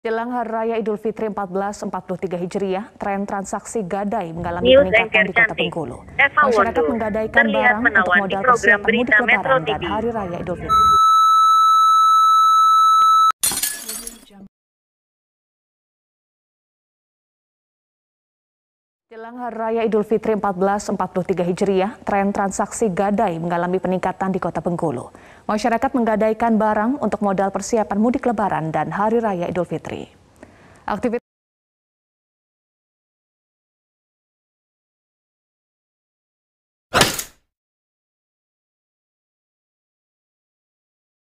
Jelang Hari Raya Idul Fitri 1443 Hijriah, tren transaksi gadai mengalami peningkatan di Kota Bengkulu. Masyarakat menggadaikan barang untuk modal persiapan mudik lebaran dan Hari Raya Idul Fitri. Jelang Hari Raya Idul Fitri 1443 Hijriah, tren transaksi gadai mengalami peningkatan di Kota Bengkulu. Masyarakat menggadaikan barang untuk modal persiapan mudik lebaran dan Hari Raya Idul Fitri. Aktivitas